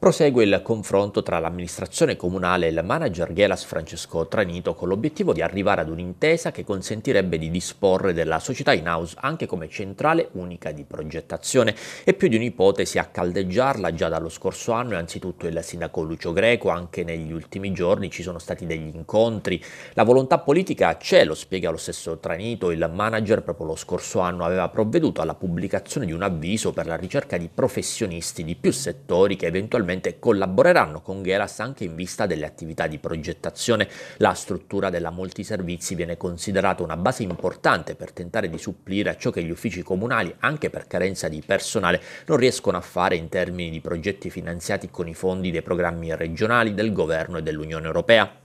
prosegue il confronto tra l'amministrazione comunale e il manager Gelas Francesco Tranito con l'obiettivo di arrivare ad un'intesa che consentirebbe di disporre della società in house anche come centrale unica di progettazione e più di un'ipotesi a caldeggiarla già dallo scorso anno e anzitutto il sindaco Lucio Greco, anche negli ultimi giorni ci sono stati degli incontri, la volontà politica c'è, lo spiega lo stesso Tranito, il manager proprio lo scorso anno aveva provveduto alla pubblicazione di un avviso per la ricerca di professionisti di più settori che eventualmente probabilmente collaboreranno con Geras anche in vista delle attività di progettazione. La struttura della multiservizi viene considerata una base importante per tentare di supplire a ciò che gli uffici comunali, anche per carenza di personale, non riescono a fare in termini di progetti finanziati con i fondi dei programmi regionali del governo e dell'Unione Europea.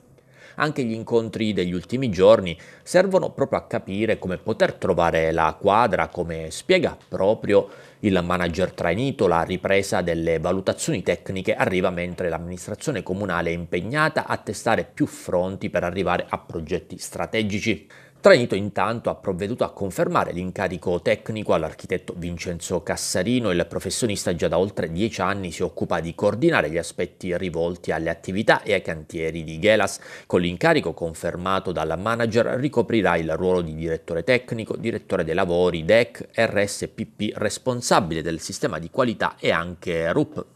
Anche gli incontri degli ultimi giorni servono proprio a capire come poter trovare la quadra, come spiega proprio il manager trainito, la ripresa delle valutazioni tecniche arriva mentre l'amministrazione comunale è impegnata a testare più fronti per arrivare a progetti strategici. Traito intanto ha provveduto a confermare l'incarico tecnico all'architetto Vincenzo Cassarino, il professionista già da oltre dieci anni si occupa di coordinare gli aspetti rivolti alle attività e ai cantieri di Gelas. Con l'incarico confermato dalla manager ricoprirà il ruolo di direttore tecnico, direttore dei lavori, DEC, RSPP, responsabile del sistema di qualità e anche RUP